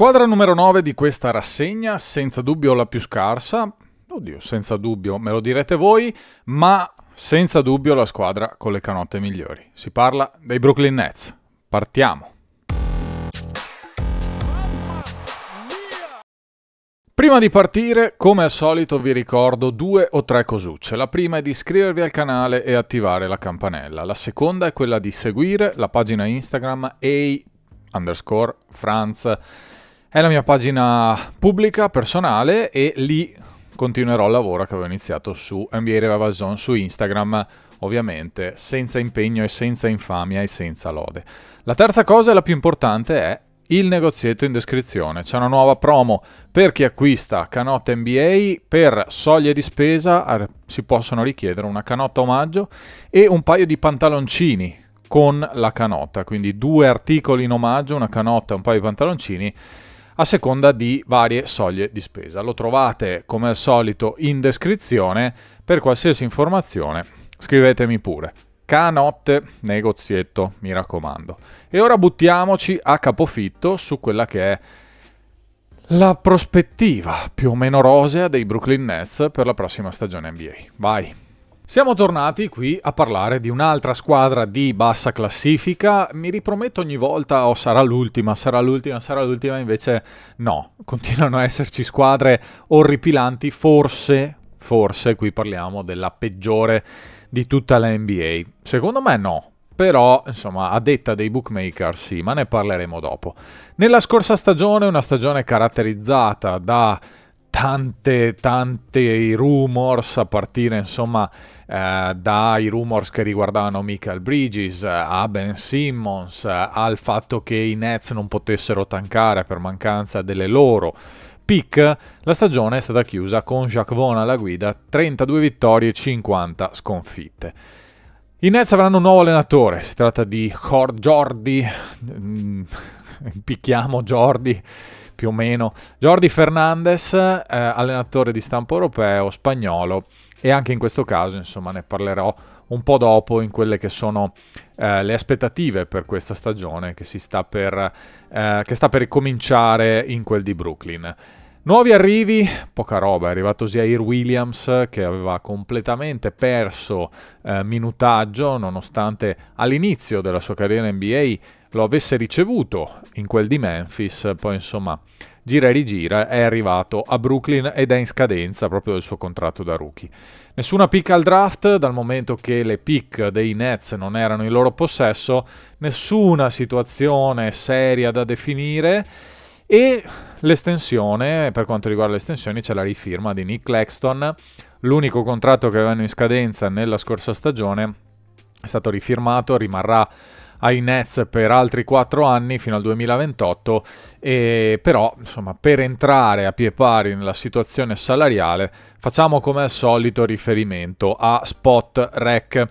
Squadra numero 9 di questa rassegna, senza dubbio la più scarsa, oddio, senza dubbio, me lo direte voi, ma senza dubbio la squadra con le canotte migliori. Si parla dei Brooklyn Nets. Partiamo. Prima di partire, come al solito, vi ricordo due o tre cosucce. La prima è di iscrivervi al canale e attivare la campanella. La seconda è quella di seguire la pagina Instagram a underscore France è la mia pagina pubblica, personale e lì continuerò il lavoro che avevo iniziato su NBA Revival Zone, su Instagram, ovviamente senza impegno e senza infamia e senza lode. La terza cosa e la più importante è il negozietto in descrizione. C'è una nuova promo per chi acquista canotta NBA, per soglie di spesa si possono richiedere una canotta omaggio e un paio di pantaloncini con la canotta, quindi due articoli in omaggio, una canotta e un paio di pantaloncini a seconda di varie soglie di spesa. Lo trovate come al solito in descrizione, per qualsiasi informazione scrivetemi pure. Canotte negozietto, mi raccomando. E ora buttiamoci a capofitto su quella che è la prospettiva più o meno rosea dei Brooklyn Nets per la prossima stagione NBA. Vai! Siamo tornati qui a parlare di un'altra squadra di bassa classifica. Mi riprometto ogni volta, oh sarà l'ultima, sarà l'ultima, sarà l'ultima, invece no, continuano a esserci squadre orripilanti, forse, forse qui parliamo della peggiore di tutta la NBA. Secondo me no, però insomma a detta dei bookmaker sì, ma ne parleremo dopo. Nella scorsa stagione, una stagione caratterizzata da tante, tante rumors a partire insomma eh, dai rumors che riguardavano Michael Bridges eh, a Ben Simmons eh, al fatto che i Nets non potessero tancare per mancanza delle loro pick la stagione è stata chiusa con Jacques Vaughn alla guida 32 vittorie e 50 sconfitte i Nets avranno un nuovo allenatore, si tratta di Jordi, picchiamo Jordi più o meno. Jordi Fernandez, eh, allenatore di stampo europeo, spagnolo, e anche in questo caso, insomma, ne parlerò un po' dopo in quelle che sono eh, le aspettative per questa stagione che, sta per, eh, che sta per cominciare in quel di Brooklyn. Nuovi arrivi, poca roba, è arrivato Zaire Williams che aveva completamente perso eh, minutaggio nonostante all'inizio della sua carriera NBA lo avesse ricevuto in quel di Memphis, poi insomma gira e rigira, è arrivato a Brooklyn ed è in scadenza proprio del suo contratto da rookie. Nessuna pick al draft, dal momento che le pick dei Nets non erano in loro possesso, nessuna situazione seria da definire e l'estensione, per quanto riguarda le estensioni, c'è la rifirma di Nick Claxton, l'unico contratto che avevano in scadenza nella scorsa stagione è stato rifirmato, rimarrà ai Nets per altri 4 anni fino al 2028, e però insomma, per entrare a pie pari nella situazione salariale facciamo come al solito riferimento a Spot Rec.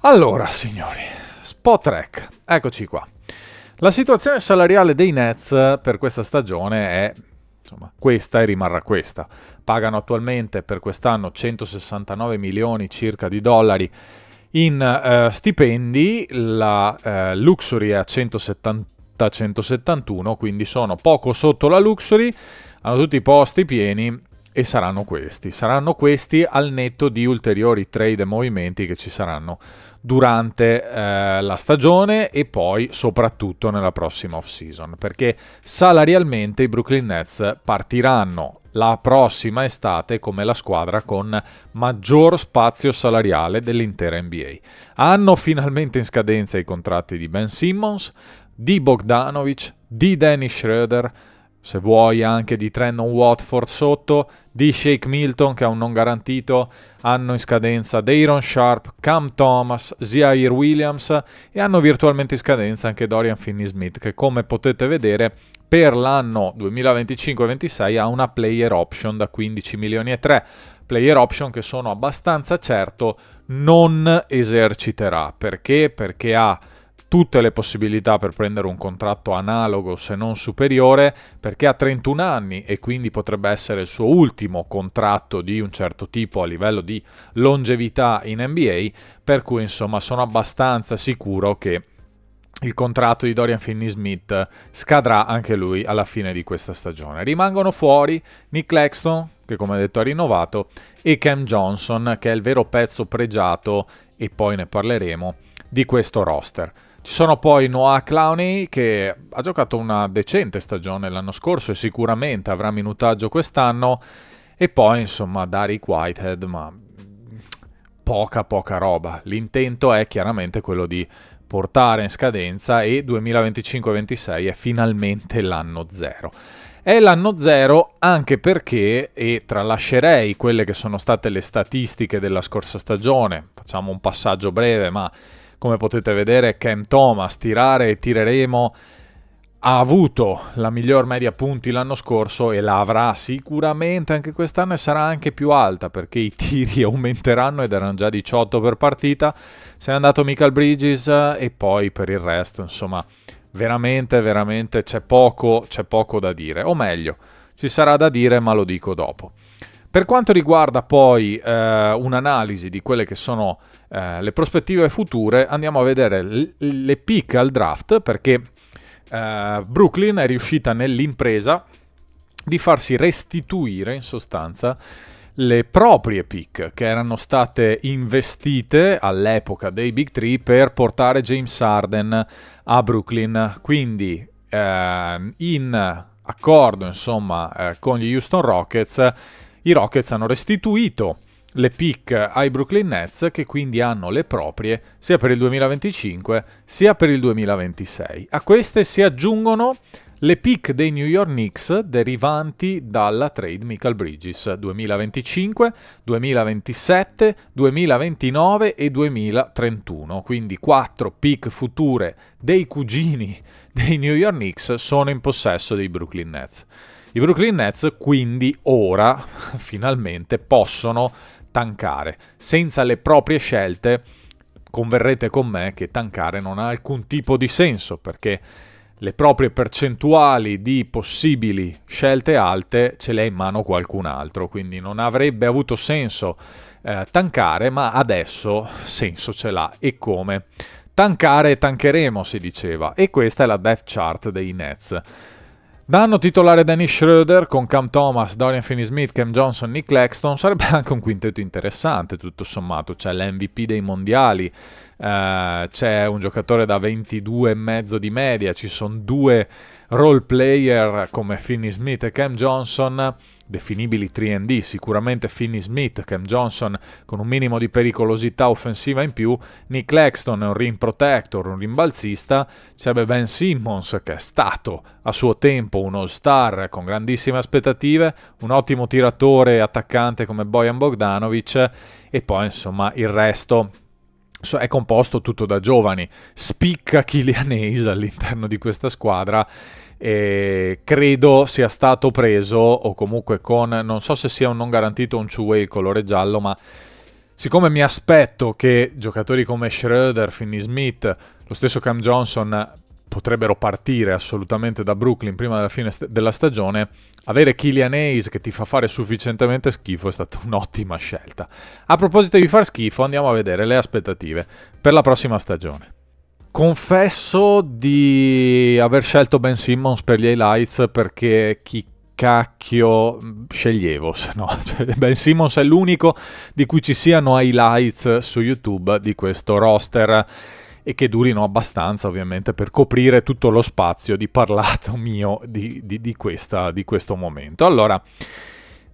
Allora signori, Spot Rec, eccoci qua. La situazione salariale dei Nets per questa stagione è insomma, questa e rimarrà questa. Pagano attualmente per quest'anno 169 milioni circa di dollari in uh, stipendi la uh, Luxury è a 170-171, quindi sono poco sotto la Luxury, hanno tutti i posti pieni e saranno questi. Saranno questi al netto di ulteriori trade e movimenti che ci saranno durante eh, la stagione e poi soprattutto nella prossima off season perché salarialmente i Brooklyn Nets partiranno la prossima estate come la squadra con maggior spazio salariale dell'intera NBA. Hanno finalmente in scadenza i contratti di Ben Simmons, di Bogdanovic, di Dennis Schroeder, se vuoi anche di Trenton Watford sotto, di Shake Milton che è un non garantito, hanno in scadenza Dayron Sharp, Cam Thomas, Ziair Williams e hanno virtualmente in scadenza anche Dorian Finney-Smith che come potete vedere per l'anno 2025-26 ha una player option da 15 milioni e 3 player option che sono abbastanza certo non eserciterà perché perché ha tutte le possibilità per prendere un contratto analogo se non superiore perché ha 31 anni e quindi potrebbe essere il suo ultimo contratto di un certo tipo a livello di longevità in NBA per cui insomma sono abbastanza sicuro che il contratto di Dorian Finney-Smith scadrà anche lui alla fine di questa stagione. Rimangono fuori Nick Claxton, che come detto ha rinnovato, e Cam Johnson, che è il vero pezzo pregiato, e poi ne parleremo, di questo roster. Ci sono poi Noah Clowney che ha giocato una decente stagione l'anno scorso e sicuramente avrà minutaggio quest'anno e poi insomma Derek Whitehead ma poca poca roba. L'intento è chiaramente quello di portare in scadenza e 2025-26 è finalmente l'anno zero. È l'anno zero anche perché, e tralascerei quelle che sono state le statistiche della scorsa stagione, facciamo un passaggio breve, ma come potete vedere Cam Thomas tirare e tireremo ha avuto la miglior media punti l'anno scorso e la avrà sicuramente anche quest'anno e sarà anche più alta perché i tiri aumenteranno ed erano già 18 per partita. Se n'è andato Michael Bridges eh, e poi per il resto, insomma, veramente, veramente c'è poco, c'è poco da dire. O meglio, ci sarà da dire ma lo dico dopo. Per quanto riguarda poi eh, un'analisi di quelle che sono eh, le prospettive future, andiamo a vedere le, le pick al draft perché eh, Brooklyn è riuscita nell'impresa di farsi restituire in sostanza le proprie pick che erano state investite all'epoca dei Big Three per portare James Harden a Brooklyn. Quindi eh, in accordo insomma eh, con gli Houston Rockets, i Rockets hanno restituito le pick ai Brooklyn Nets che quindi hanno le proprie sia per il 2025 sia per il 2026. A queste si aggiungono le pick dei New York Knicks derivanti dalla trade Michael Bridges 2025, 2027, 2029 e 2031. Quindi quattro pick future dei cugini dei New York Knicks sono in possesso dei Brooklyn Nets. I Brooklyn Nets quindi ora finalmente possono tankare. Senza le proprie scelte, converrete con me che tankare non ha alcun tipo di senso, perché le proprie percentuali di possibili scelte alte ce le ha in mano qualcun altro, quindi non avrebbe avuto senso eh, tankare, ma adesso senso ce l'ha e come. Tankare e tancheremo, si diceva, e questa è la depth chart dei Nets. Danno titolare Dennis Schroeder con Cam Thomas, Dorian Finney-Smith, Cam Johnson, Nick Claxton sarebbe anche un quintetto interessante tutto sommato, c'è l'MVP dei mondiali, eh, c'è un giocatore da 22,5 di media, ci sono due role player come Finney-Smith e Cam Johnson, definibili 3D, sicuramente Finney Smith, Cam Johnson con un minimo di pericolosità offensiva in più, Nick Claxton è un rim protector, un rimbalzista, c'è Ben Simmons che è stato a suo tempo un all-star con grandissime aspettative, un ottimo tiratore e attaccante come Bojan Bogdanovic e poi insomma il resto è composto tutto da giovani. Spicca Kylian Hayes all'interno di questa squadra eh, credo sia stato preso o comunque con, non so se sia un non garantito un two-way colore giallo, ma siccome mi aspetto che giocatori come Schroeder, Finney Smith, lo stesso Cam Johnson potrebbero partire assolutamente da Brooklyn prima della fine st- della stagione, avere Killian Hayes che ti fa fare sufficientemente schifo è stata un'ottima scelta. A proposito di far schifo, andiamo a vedere le aspettative per la prossima stagione. Confesso di aver scelto Ben Simmons per gli highlights perché chi cacchio sceglievo, se no. Cioè, ben Simmons è l'unico di cui ci siano highlights su YouTube di questo roster e che durino abbastanza ovviamente per coprire tutto lo spazio di parlato mio di, di, di, questa, di questo momento. Allora,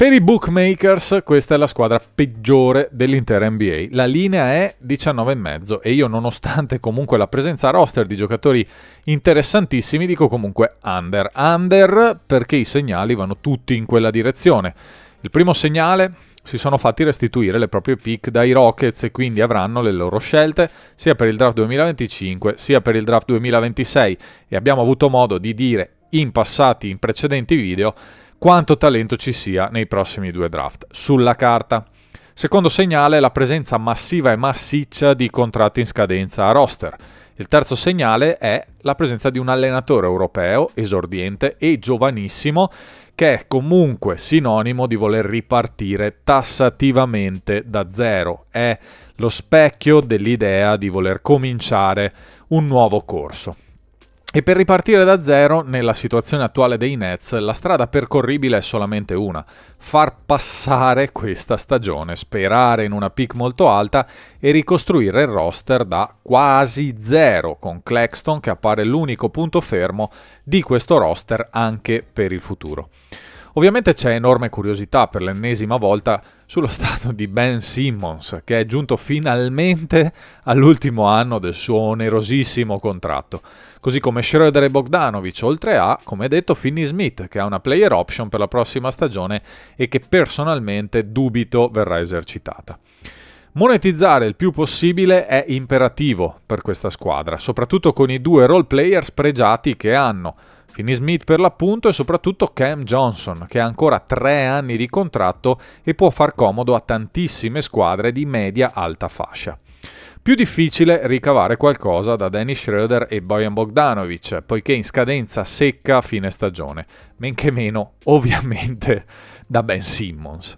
per i bookmakers questa è la squadra peggiore dell'intera NBA. La linea è 19,5 e io nonostante comunque la presenza roster di giocatori interessantissimi dico comunque under. Under perché i segnali vanno tutti in quella direzione. Il primo segnale si sono fatti restituire le proprie pick dai Rockets e quindi avranno le loro scelte sia per il draft 2025 sia per il draft 2026 e abbiamo avuto modo di dire in passati, in precedenti video quanto talento ci sia nei prossimi due draft sulla carta. Secondo segnale è la presenza massiva e massiccia di contratti in scadenza a roster. Il terzo segnale è la presenza di un allenatore europeo esordiente e giovanissimo che è comunque sinonimo di voler ripartire tassativamente da zero. È lo specchio dell'idea di voler cominciare un nuovo corso. E per ripartire da zero, nella situazione attuale dei Nets, la strada percorribile è solamente una, far passare questa stagione, sperare in una pick molto alta e ricostruire il roster da quasi zero, con Claxton che appare l'unico punto fermo di questo roster anche per il futuro. Ovviamente c'è enorme curiosità per l'ennesima volta sullo stato di Ben Simmons, che è giunto finalmente all'ultimo anno del suo onerosissimo contratto, così come Schroeder e Bogdanovic, oltre a, come detto, Finney Smith, che ha una player option per la prossima stagione e che personalmente dubito verrà esercitata. Monetizzare il più possibile è imperativo per questa squadra, soprattutto con i due role player spregiati che hanno, Finney Smith per l'appunto e soprattutto Cam Johnson, che ha ancora tre anni di contratto e può far comodo a tantissime squadre di media-alta fascia. Più difficile ricavare qualcosa da Danny Schroeder e Bojan Bogdanovic, poiché in scadenza secca a fine stagione, men che meno, ovviamente, da Ben Simmons.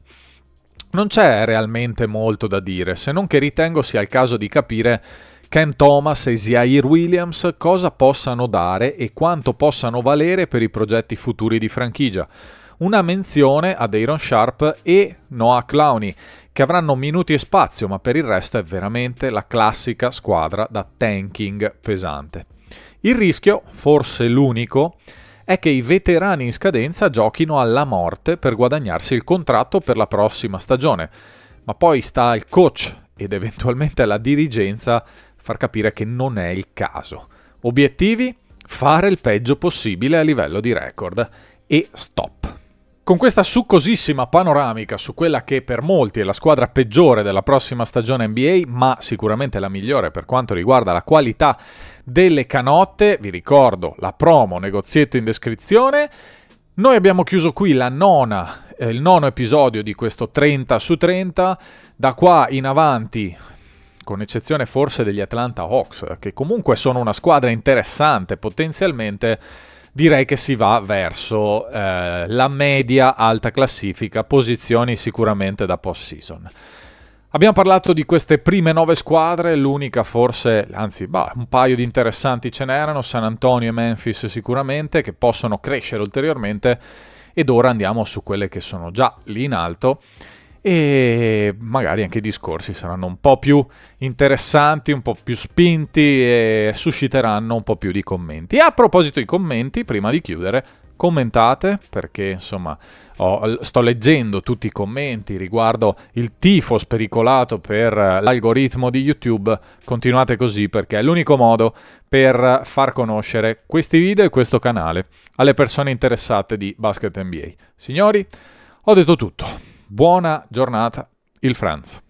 Non c'è realmente molto da dire, se non che ritengo sia il caso di capire Ken Thomas e Zaire Williams cosa possano dare e quanto possano valere per i progetti futuri di franchigia. Una menzione ad Aaron Sharp e Noah Clowney, che avranno minuti e spazio, ma per il resto è veramente la classica squadra da tanking pesante. Il rischio, forse l'unico, è che i veterani in scadenza giochino alla morte per guadagnarsi il contratto per la prossima stagione, ma poi sta al coach ed eventualmente alla dirigenza far capire che non è il caso. Obiettivi? Fare il peggio possibile a livello di record. E stop. Con questa succosissima panoramica su quella che per molti è la squadra peggiore della prossima stagione NBA, ma sicuramente la migliore per quanto riguarda la qualità delle canotte, vi ricordo la promo, negozietto in descrizione. Noi abbiamo chiuso qui la nona, eh, il nono episodio di questo 30 su 30. Da qua in avanti con eccezione forse degli Atlanta Hawks, che comunque sono una squadra interessante potenzialmente, direi che si va verso eh, la media alta classifica, posizioni sicuramente da post-season. Abbiamo parlato di queste prime nove squadre, l'unica forse, anzi bah, un paio di interessanti ce n'erano, San Antonio e Memphis sicuramente, che possono crescere ulteriormente, ed ora andiamo su quelle che sono già lì in alto e magari anche i discorsi saranno un po' più interessanti, un po' più spinti e susciteranno un po' più di commenti. E a proposito di commenti, prima di chiudere, commentate perché insomma ho, sto leggendo tutti i commenti riguardo il tifo spericolato per l'algoritmo di YouTube. Continuate così perché è l'unico modo per far conoscere questi video e questo canale alle persone interessate di Basket NBA. Signori, ho detto tutto. Buona giornata, il Franz.